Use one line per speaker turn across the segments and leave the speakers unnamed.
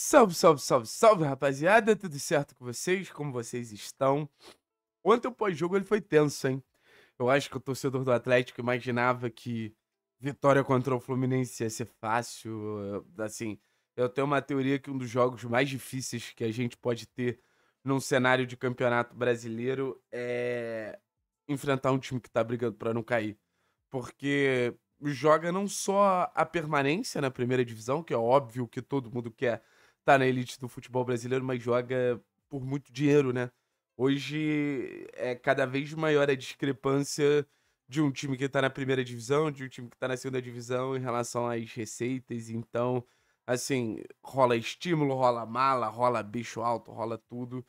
Salve, salve, salve, salve, rapaziada. Tudo certo com vocês? Como vocês estão? Ontem o pós-jogo ele foi tenso, hein? Eu acho que o torcedor do Atlético imaginava que vitória contra o Fluminense ia ser fácil. Assim, eu tenho uma teoria que um dos jogos mais difíceis que a gente pode ter num cenário de campeonato brasileiro é enfrentar um time que tá brigando para não cair. Porque joga não só a permanência na primeira divisão, que é óbvio que todo mundo quer tá na elite do futebol brasileiro, mas joga por muito dinheiro, né? Hoje é cada vez maior a discrepância de um time que está na primeira divisão, de um time que está na segunda divisão em relação às receitas. Então, assim, rola estímulo, rola mala, rola bicho alto, rola tudo.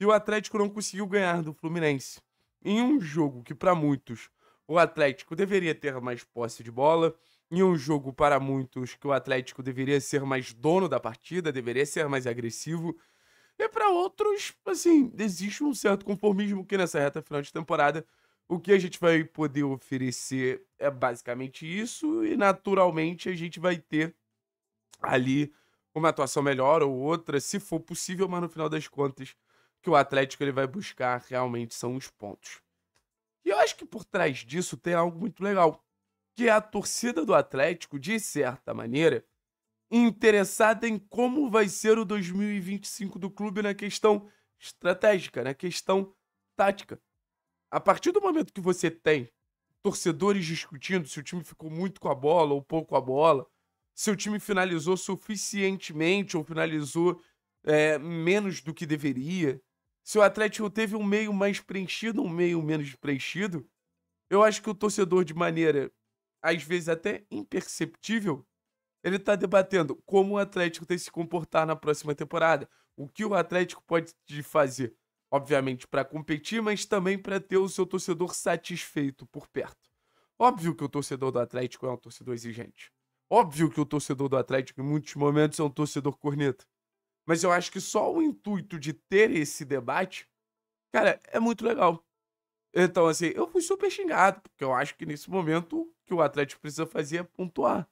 E o Atlético não conseguiu ganhar do Fluminense. Em um jogo que, para muitos, o Atlético deveria ter mais posse de bola, em um jogo para muitos que o Atlético deveria ser mais dono da partida, deveria ser mais agressivo. E é para outros, assim, existe um certo conformismo que nessa reta final de temporada o que a gente vai poder oferecer é basicamente isso, e naturalmente a gente vai ter ali uma atuação melhor ou outra, se for possível, mas no final das contas, que o Atlético ele vai buscar realmente são os pontos. E eu acho que por trás disso tem algo muito legal, que é a torcida do Atlético, de certa maneira, interessada em como vai ser o 2025 do clube na questão estratégica, na questão tática. A partir do momento que você tem torcedores discutindo se o time ficou muito com a bola ou pouco com a bola, se o time finalizou suficientemente ou finalizou é, menos do que deveria, se o Atlético teve um meio mais preenchido ou um meio menos preenchido, eu acho que o torcedor, de maneira às vezes até imperceptível, ele está debatendo como o Atlético tem que se comportar na próxima temporada, o que o Atlético pode fazer, obviamente para competir, mas também para ter o seu torcedor satisfeito por perto. Óbvio que o torcedor do Atlético é um torcedor exigente. Óbvio que o torcedor do Atlético, em muitos momentos, é um torcedor corneta. Mas eu acho que só o intuito de ter esse debate, cara, é muito legal. Então, assim, eu fui super xingado, porque eu acho que nesse momento o que o Atlético precisa fazer é pontuar.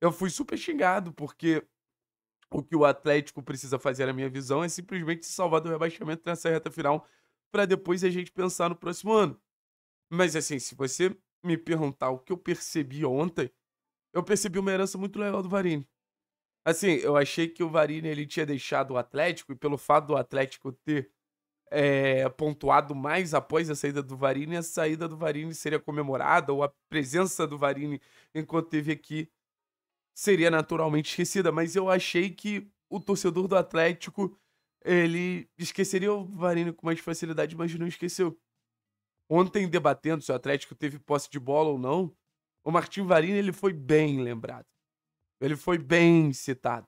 Eu fui super xingado, porque o que o Atlético precisa fazer, na minha visão, é simplesmente se salvar do rebaixamento nessa reta final, para depois a gente pensar no próximo ano. Mas, assim, se você me perguntar o que eu percebi ontem, eu percebi uma herança muito legal do Varini. Assim, eu achei que o Varini ele tinha deixado o Atlético, e pelo fato do Atlético ter é, pontuado mais após a saída do Varini, a saída do Varini seria comemorada, ou a presença do Varini enquanto esteve aqui seria naturalmente esquecida. Mas eu achei que o torcedor do Atlético ele esqueceria o Varini com mais facilidade, mas não esqueceu. Ontem, debatendo se o Atlético teve posse de bola ou não, o Martin Varini ele foi bem lembrado. Ele foi bem citado.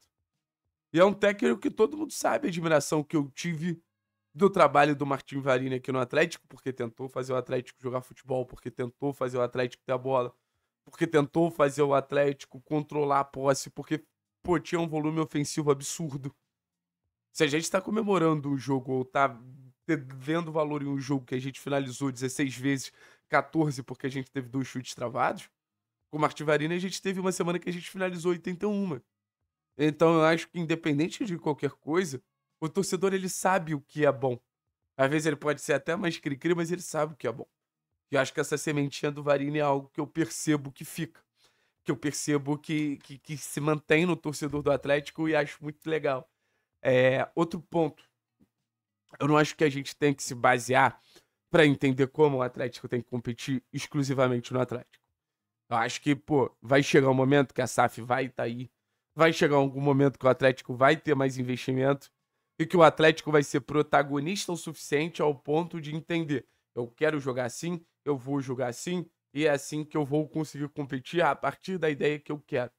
E é um técnico que todo mundo sabe a admiração que eu tive do trabalho do Martin Varini aqui no Atlético, porque tentou fazer o Atlético jogar futebol, porque tentou fazer o Atlético ter a bola, porque tentou fazer o Atlético controlar a posse, porque pô, tinha um volume ofensivo absurdo. Se a gente está comemorando o jogo ou tá vendo valor em um jogo que a gente finalizou 16 vezes, 14 porque a gente teve dois chutes travados, com o Martin Varini a gente teve uma semana que a gente finalizou 81. Então eu acho que independente de qualquer coisa, o torcedor, ele sabe o que é bom. Às vezes ele pode ser até mais cri-cri, mas ele sabe o que é bom. E eu acho que essa sementinha do Varini é algo que eu percebo que fica. Que eu percebo que, que, que se mantém no torcedor do Atlético e acho muito legal. É, outro ponto. Eu não acho que a gente tem que se basear para entender como o Atlético tem que competir exclusivamente no Atlético. Eu acho que, pô, vai chegar um momento que a SAF vai estar tá aí. Vai chegar algum momento que o Atlético vai ter mais investimento e que o Atlético vai ser protagonista o suficiente ao ponto de entender: eu quero jogar assim, eu vou jogar assim, e é assim que eu vou conseguir competir a partir da ideia que eu quero.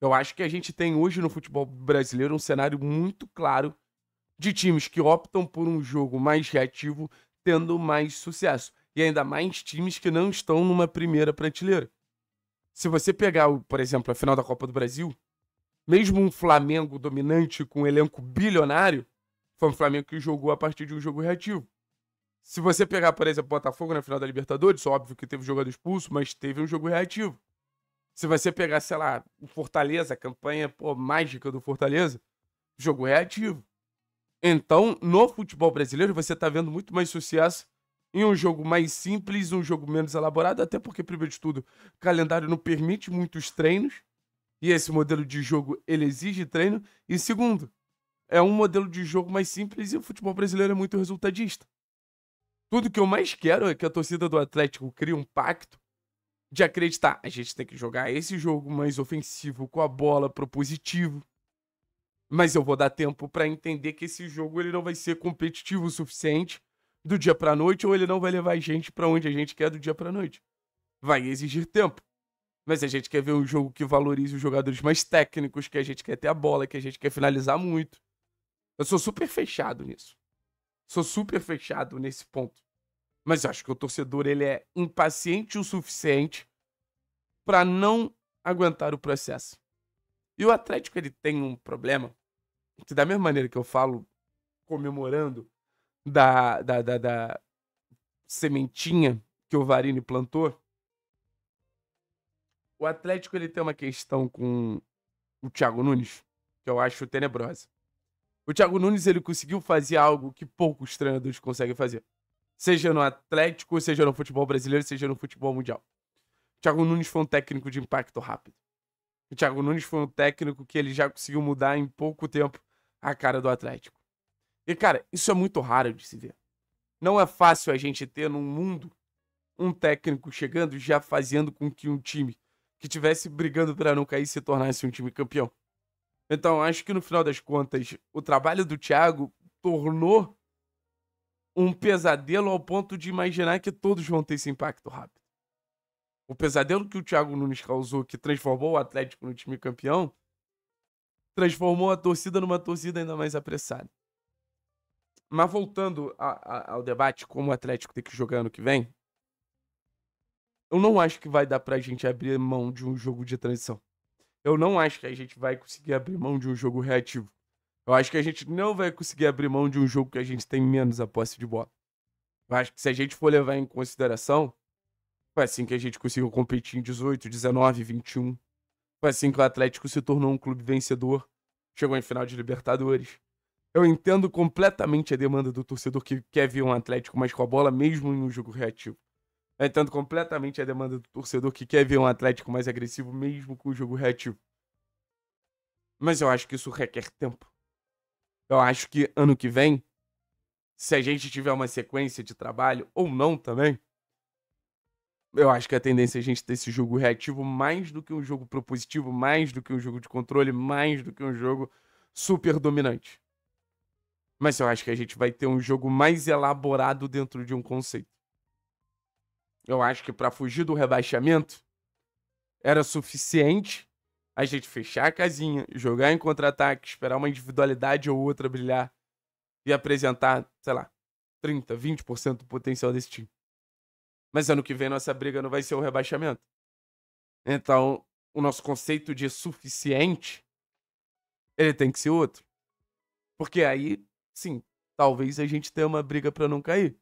Eu acho que a gente tem hoje no futebol brasileiro um cenário muito claro de times que optam por um jogo mais reativo, tendo mais sucesso. E ainda mais times que não estão numa primeira prateleira. Se você pegar, por exemplo, a final da Copa do Brasil, mesmo um Flamengo dominante com um elenco bilionário, foi um Flamengo que jogou a partir de um jogo reativo. Se você pegar, por exemplo, o Botafogo na final da Libertadores, óbvio que teve jogador expulso, mas teve um jogo reativo. Se você pegar, sei lá, o Fortaleza, a campanha pô, mágica do Fortaleza, jogo reativo. Então, no futebol brasileiro, você está vendo muito mais sucesso em um jogo mais simples, um jogo menos elaborado, até porque, primeiro de tudo, o calendário não permite muitos treinos. E esse modelo de jogo ele exige treino. E segundo, é um modelo de jogo mais simples e o futebol brasileiro é muito resultadista. Tudo que eu mais quero é que a torcida do Atlético crie um pacto de acreditar. A gente tem que jogar esse jogo mais ofensivo, com a bola, propositivo. Mas eu vou dar tempo para entender que esse jogo ele não vai ser competitivo o suficiente do dia para noite ou ele não vai levar a gente para onde a gente quer do dia para noite. Vai exigir tempo. Mas a gente quer ver um jogo que valorize os jogadores mais técnicos, que a gente quer ter a bola, que a gente quer finalizar muito. Eu sou super fechado nisso. Sou super fechado nesse ponto. Mas eu acho que o torcedor ele é impaciente o suficiente para não aguentar o processo. E o Atlético ele tem um problema que da mesma maneira que eu falo comemorando da, da, da, da sementinha que o Varini plantou, o Atlético ele tem uma questão com o Thiago Nunes, que eu acho tenebrosa. O Thiago Nunes ele conseguiu fazer algo que poucos treinadores conseguem fazer. Seja no Atlético, seja no futebol brasileiro, seja no futebol mundial. O Thiago Nunes foi um técnico de impacto rápido. O Thiago Nunes foi um técnico que ele já conseguiu mudar em pouco tempo a cara do Atlético. E, cara, isso é muito raro de se ver. Não é fácil a gente ter num mundo um técnico chegando já fazendo com que um time que tivesse brigando para não cair se tornasse um time campeão. Então, acho que no final das contas, o trabalho do Thiago tornou um pesadelo ao ponto de imaginar que todos vão ter esse impacto rápido. O pesadelo que o Thiago Nunes causou, que transformou o Atlético no time campeão, transformou a torcida numa torcida ainda mais apressada. Mas voltando a, a, ao debate, como o Atlético tem que jogar ano que vem, eu não acho que vai dar pra gente abrir mão de um jogo de transição. Eu não acho que a gente vai conseguir abrir mão de um jogo reativo. Eu acho que a gente não vai conseguir abrir mão de um jogo que a gente tem menos a posse de bola. Eu acho que se a gente for levar em consideração, foi assim que a gente conseguiu competir em 18, 19, 21. Foi assim que o Atlético se tornou um clube vencedor. Chegou em final de Libertadores. Eu entendo completamente a demanda do torcedor que quer ver um Atlético mais com a bola, mesmo em um jogo reativo entrando completamente a demanda do torcedor que quer ver um Atlético mais agressivo, mesmo com o jogo reativo. Mas eu acho que isso requer tempo. Eu acho que ano que vem, se a gente tiver uma sequência de trabalho, ou não também, eu acho que a tendência é a gente ter esse jogo reativo mais do que um jogo propositivo, mais do que um jogo de controle, mais do que um jogo super dominante. Mas eu acho que a gente vai ter um jogo mais elaborado dentro de um conceito eu acho que para fugir do rebaixamento, era suficiente a gente fechar a casinha, jogar em contra-ataque, esperar uma individualidade ou outra brilhar e apresentar, sei lá, 30, 20% do potencial desse time. Mas ano que vem nossa briga não vai ser o rebaixamento. Então, o nosso conceito de suficiente, ele tem que ser outro. Porque aí, sim, talvez a gente tenha uma briga para não cair.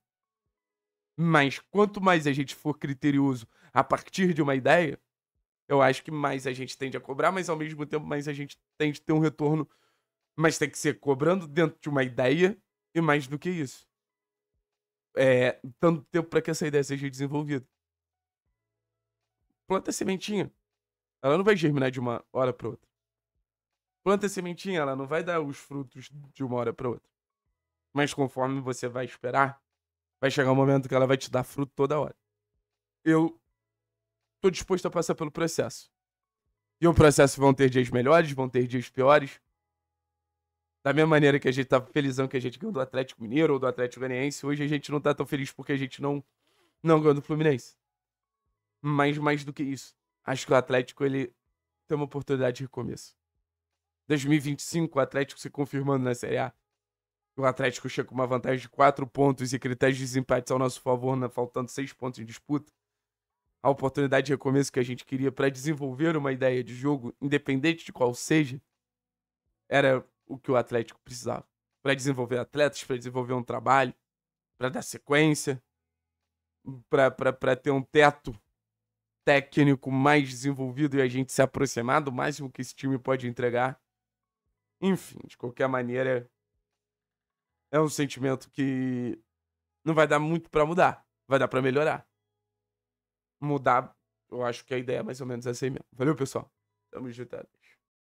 Mas quanto mais a gente for criterioso a partir de uma ideia, eu acho que mais a gente tende a cobrar, mas ao mesmo tempo mais a gente tende a ter um retorno. Mas tem que ser cobrando dentro de uma ideia e mais do que isso. É, tanto tempo para que essa ideia seja desenvolvida. Planta a sementinha. Ela não vai germinar de uma hora para outra. Planta a sementinha, ela não vai dar os frutos de uma hora para outra. Mas conforme você vai esperar, Vai chegar um momento que ela vai te dar fruto toda hora. Eu tô disposto a passar pelo processo. E o processo vão ter dias melhores, vão ter dias piores. Da mesma maneira que a gente tá felizão que a gente ganhou do Atlético Mineiro ou do Atlético Ganiense, hoje a gente não tá tão feliz porque a gente não, não ganhou do Fluminense. Mas mais do que isso, acho que o Atlético ele tem uma oportunidade de recomeço. 2025, o Atlético se confirmando na Série A, o Atlético chega com uma vantagem de 4 pontos e critérios de desempate ao nosso favor, né? faltando 6 pontos em disputa. A oportunidade de recomeço que a gente queria para desenvolver uma ideia de jogo, independente de qual seja, era o que o Atlético precisava. Para desenvolver atletas, para desenvolver um trabalho, para dar sequência, para ter um teto técnico mais desenvolvido e a gente se aproximar do máximo que esse time pode entregar. Enfim, de qualquer maneira, é um sentimento que não vai dar muito para mudar, vai dar para melhorar. Mudar, eu acho que a ideia é mais ou menos essa aí mesmo. Valeu, pessoal. Tamo juntado.